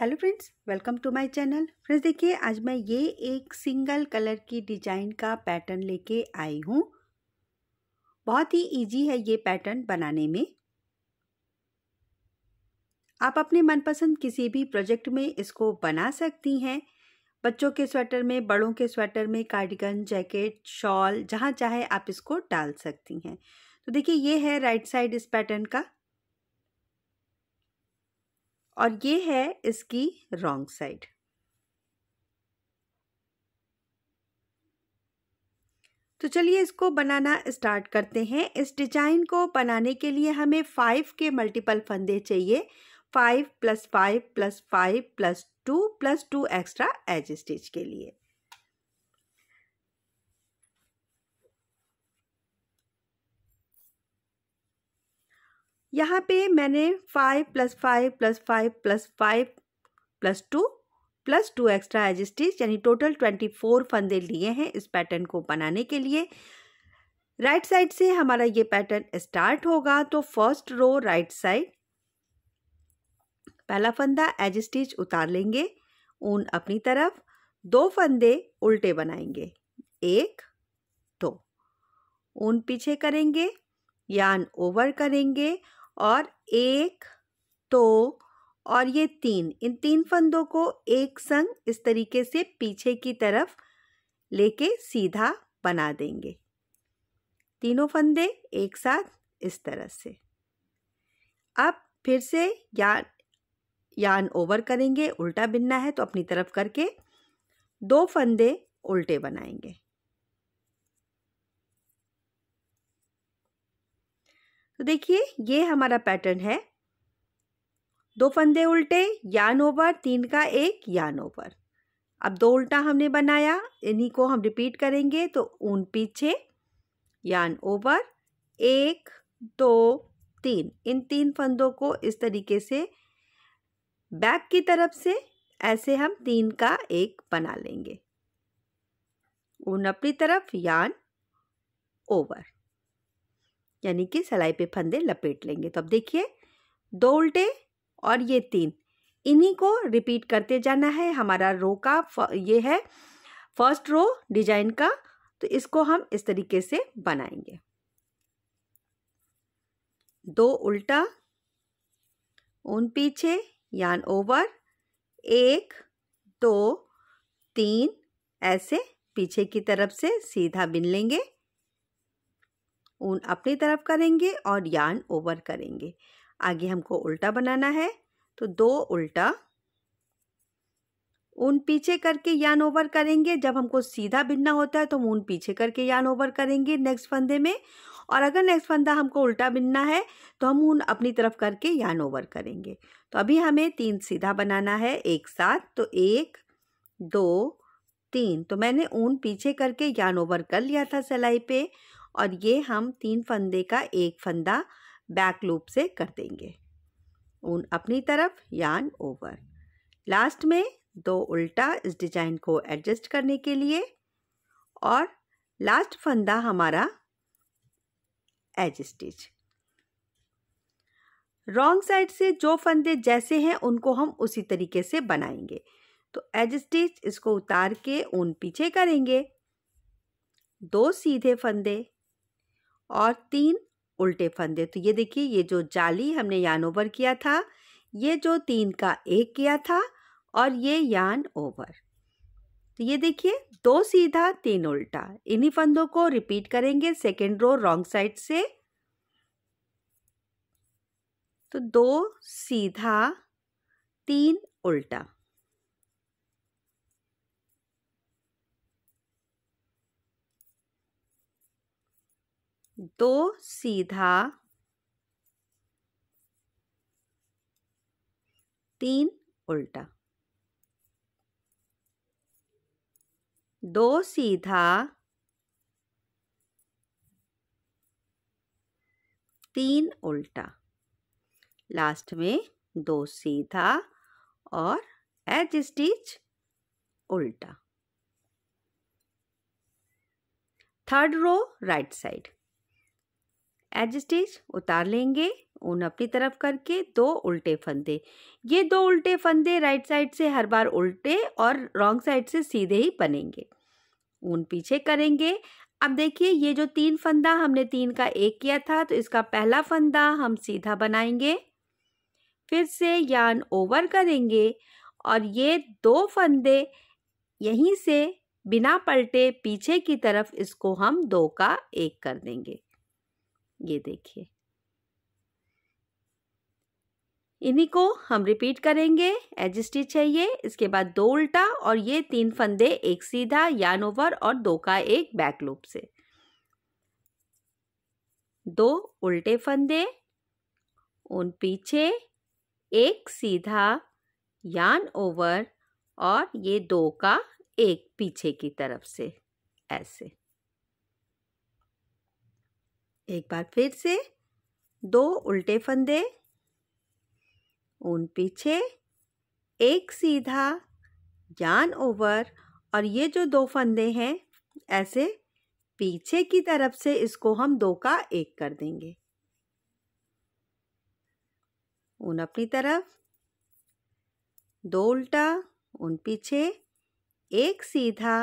hello friends welcome to my channel friends देखिए आज मैं ये एक सिंगल कलर की डिजाइन का पैटर्न लेके आई हूँ बहुत ही इजी है ये पैटर्न बनाने में आप अपने मनपसंद किसी भी प्रोजेक्ट में इसको बना सकती हैं बच्चों के स्वेटर में बड़ों के स्वेटर में कार्डिगन जैकेट शॉल जहाँ चाहे आप इसको डाल सकती हैं तो देखिए ये है राइट साइड इस पैटर्न का और ये है इसकी रॉन्ग साइड तो चलिए इसको बनाना स्टार्ट करते हैं इस डिजाइन को बनाने के लिए हमें फाइव के मल्टीपल फंदे चाहिए five plus five plus five plus two plus two extra edge stitch के लिए यहाँ पे मैंने five plus five plus five plus five plus two plus two extra edge stitch यानी टोटल ट्वेंटी फोर फंदे लिए हैं इस पैटर्न को बनाने के लिए राइट right साइड से हमारा ये पैटर्न स्टार्ट होगा तो फर्स्ट रो राइट साइड पहला फंदा एज स्टिच उतार लेंगे ऊन अपनी तरफ दो फंदे उल्टे बनाएंगे एक दो ऊन पीछे करेंगे यान ओवर करेंगे और एक तो और ये तीन इन तीन फंदों को एक संग इस तरीके से पीछे की तरफ लेके सीधा बना देंगे तीनों फंदे एक साथ इस तरह से अब फिर से यान यान ओवर करेंगे उल्टा बिनना है तो अपनी तरफ करके दो फंदे उल्टे बनाएंगे तो देखिए ये हमारा पैटर्न है दो फंदे उल्टे यान ओवर तीन का एक यान ओवर अब दो उल्टा हमने बनाया इन्हीं को हम रिपीट करेंगे तो ऊन पीछे यान ओवर एक दो तीन इन तीन फंदों को इस तरीके से बैक की तरफ से ऐसे हम तीन का एक बना लेंगे ऊन अपनी तरफ यान ओवर यानी कि सिलाई पे फंदे लपेट लेंगे तो अब देखिए दो उल्टे और ये तीन इन्हीं को रिपीट करते जाना है हमारा रो का ये है फर्स्ट रो डिजाइन का तो इसको हम इस तरीके से बनाएंगे दो उल्टा उन पीछे यान ओवर एक दो तीन ऐसे पीछे की तरफ से सीधा बिन लेंगे ऊन अपनी तरफ करेंगे और यान ओवर करेंगे आगे हमको उल्टा बनाना है तो दो उल्टा ऊन पीछे करके यान ओवर करेंगे जब हमको सीधा बिनना होता है तो हम ऊन पीछे करके यान ओवर करेंगे नेक्स्ट फंदे में और अगर नेक्स्ट फंदा हमको उल्टा बिनना है तो हम ऊन अपनी तरफ करके यान ओवर करेंगे तो अभी हमें तीन सीधा बनाना है एक साथ तो एक दो तीन तो मैंने ऊन पीछे करके यान ओवर कर लिया था सिलाई पर और ये हम तीन फंदे का एक फंदा बैक लूप से कर देंगे ऊन अपनी तरफ यान ओवर लास्ट में दो उल्टा इस डिजाइन को एडजस्ट करने के लिए और लास्ट फंदा हमारा एज स्टिच रॉन्ग साइड से जो फंदे जैसे हैं उनको हम उसी तरीके से बनाएंगे तो एज स्टिच इसको उतार के ऊन पीछे करेंगे दो सीधे फंदे और तीन उल्टे फंदे तो ये देखिए ये जो जाली हमने यान ओवर किया था ये जो तीन का एक किया था और ये यान ओवर तो ये देखिए दो सीधा तीन उल्टा इन्हीं फंदों को रिपीट करेंगे सेकेंड रो रॉन्ग साइड से तो दो सीधा तीन उल्टा दो सीधा तीन उल्टा दो सीधा तीन उल्टा लास्ट में दो सीधा और एच स्टिच उल्टा third row right side edge stitch उतार लेंगे ऊन अपनी तरफ करके दो उल्टे फंदे ये दो उल्टे फंदे राइट साइड से हर बार उल्टे और रॉन्ग साइड से सीधे ही बनेंगे ऊन पीछे करेंगे अब देखिए ये जो तीन फंदा हमने तीन का एक किया था तो इसका पहला फंदा हम सीधा बनाएंगे फिर से यान ओवर करेंगे और ये दो फंदे यहीं से बिना पलटे पीछे की तरफ इसको हम दो का एक कर देंगे ये देखिए इन्हीं को हम रिपीट करेंगे एज स्टिच है ये इसके बाद दो उल्टा और ये तीन फंदे एक सीधा यान ओवर और दो का एक बैक लूप से दो उल्टे फंदे उन पीछे एक सीधा यान ओवर और ये दो का एक पीछे की तरफ से ऐसे एक बार फिर से दो उल्टे फंदे उन पीछे एक सीधा जान ओवर और ये जो दो फंदे हैं ऐसे पीछे की तरफ से इसको हम दो का एक कर देंगे ऊन अपनी तरफ दो उल्टा उन पीछे एक सीधा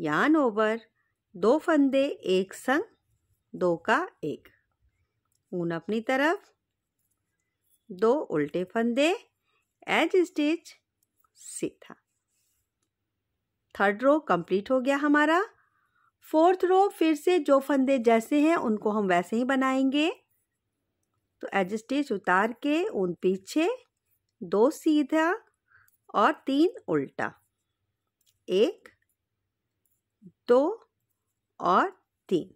यान ओवर दो फंदे एक संग दो का एक ऊन अपनी तरफ दो उल्टे फंदे एज स्टिच सीधा थर्ड रो कंप्लीट हो गया हमारा फोर्थ रो फिर से जो फंदे जैसे हैं उनको हम वैसे ही बनाएंगे तो एज स्टिच उतार के उन पीछे दो सीधा और तीन उल्टा एक दो और तीन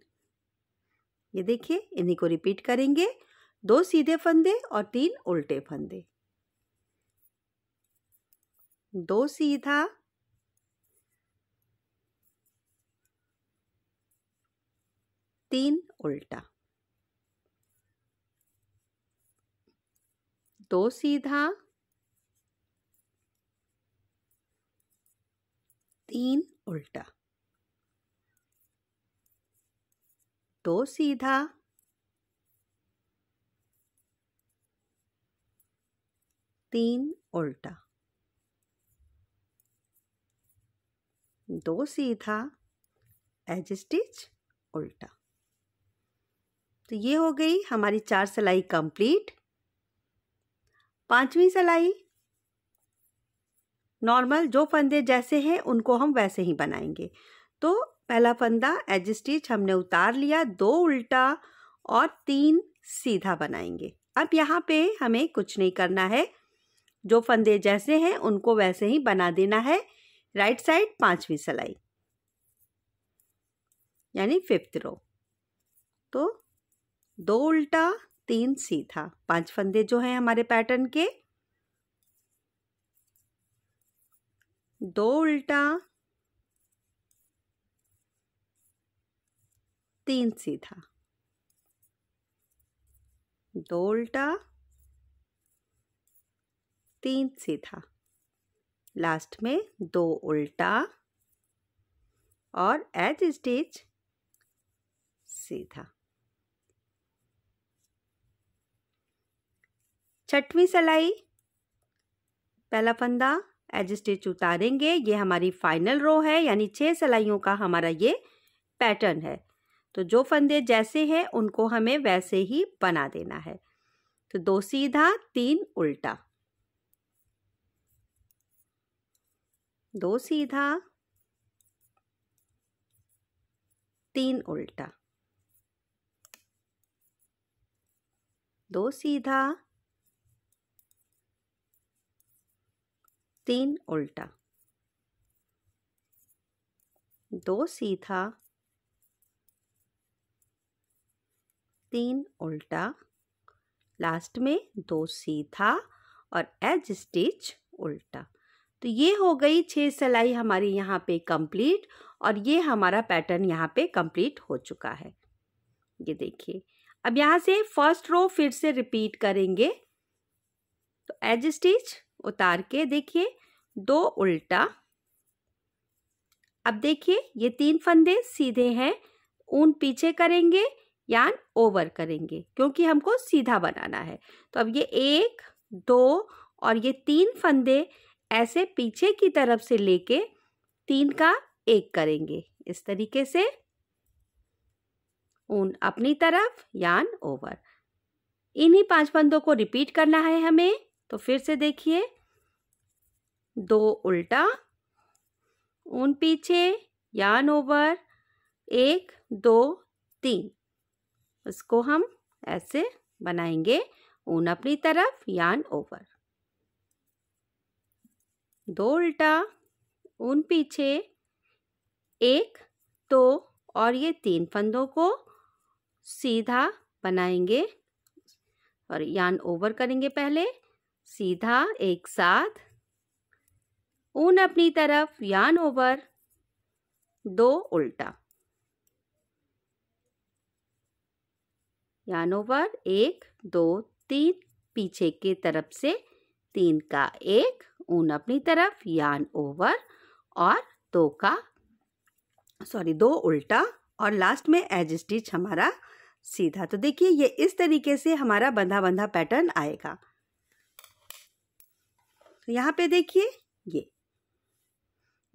ये देखिए इन्हीं को रिपीट करेंगे दो सीधे फंदे और तीन उल्टे फंदे दो सीधा तीन उल्टा दो सीधा तीन उल्टा तो सीधा तीन उल्टा दो सीधा एज स्टिच उल्टा तो ये हो गई हमारी चार सिलाई कंप्लीट पांचवी सिलाई नॉर्मल जो फंदे जैसे हैं उनको हम वैसे ही बनाएंगे तो पहला फंदा एज स्टिच हमने उतार लिया दो उल्टा और तीन सीधा बनाएंगे अब यहाँ पे हमें कुछ नहीं करना है जो फंदे जैसे हैं उनको वैसे ही बना देना है राइट साइड पांचवी सिलाई यानी फिफ्थ रो तो दो उल्टा तीन सीधा पांच फंदे जो हैं हमारे पैटर्न के दो उल्टा तीन सीधा दो उल्टा तीन सीधा लास्ट में दो उल्टा और एज स्टिच सीधा छठवीं सिलाई पहला फंदा एज स्टिच उतारेंगे ये हमारी फाइनल रो है यानी छह सिलाइयों का हमारा ये पैटर्न है तो जो फंदे जैसे हैं उनको हमें वैसे ही बना देना है तो दो सीधा तीन उल्टा दो सीधा तीन उल्टा दो सीधा तीन उल्टा दो सीधा तीन उल्टा लास्ट में दो सीधा और एज स्टिच उल्टा तो ये हो गई छह सिलाई हमारी यहाँ पे कंप्लीट और ये हमारा पैटर्न यहाँ पे कंप्लीट हो चुका है ये देखिए अब यहाँ से फर्स्ट रो फिर से रिपीट करेंगे तो एज स्टिच उतार के देखिए दो उल्टा अब देखिए ये तीन फंदे सीधे हैं ऊन पीछे करेंगे यान ओवर करेंगे क्योंकि हमको सीधा बनाना है तो अब ये एक दो और ये तीन फंदे ऐसे पीछे की तरफ से लेके तीन का एक करेंगे इस तरीके से ऊन अपनी तरफ यान ओवर इन्हीं पांच फंदों को रिपीट करना है हमें तो फिर से देखिए दो उल्टा ऊन पीछे यान ओवर एक दो तीन उसको हम ऐसे बनाएंगे ऊन अपनी तरफ यान ओवर दो उल्टा ऊन पीछे एक दो और ये तीन फंदों को सीधा बनाएंगे और यान ओवर करेंगे पहले सीधा एक साथ ऊन अपनी तरफ यान ओवर दो उल्टा यानोवर एक दो तीन पीछे के तरफ से तीन का एक ऊन अपनी तरफ यान ओवर और दो का सॉरी दो उल्टा और लास्ट में एज स्टिच हमारा सीधा तो देखिए ये इस तरीके से हमारा बंधा बंधा पैटर्न आएगा तो यहाँ पे देखिए ये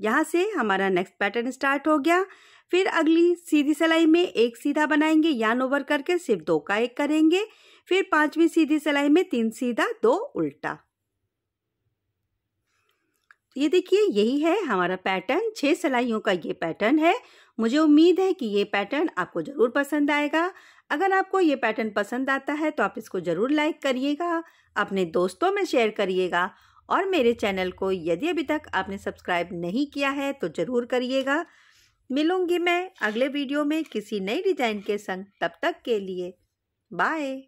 यहाँ से हमारा नेक्स्ट पैटर्न स्टार्ट हो गया फिर अगली सीधी सिलाई में एक सीधा बनाएंगे यान ओवर करके सिर्फ दो का एक करेंगे फिर पांचवी सीधी सिलाई में तीन सीधा दो उल्टा तो ये देखिए यही है हमारा पैटर्न छह सिलाइयों का ये पैटर्न है मुझे उम्मीद है कि ये पैटर्न आपको ज़रूर पसंद आएगा अगर आपको ये पैटर्न पसंद आता है तो आप इसको ज़रूर लाइक करिएगा अपने दोस्तों में शेयर करिएगा और मेरे चैनल को यदि अभी तक आपने सब्सक्राइब नहीं किया है तो ज़रूर करिएगा मिलूंगी मैं अगले वीडियो में किसी नई डिज़ाइन के संग तब तक के लिए बाय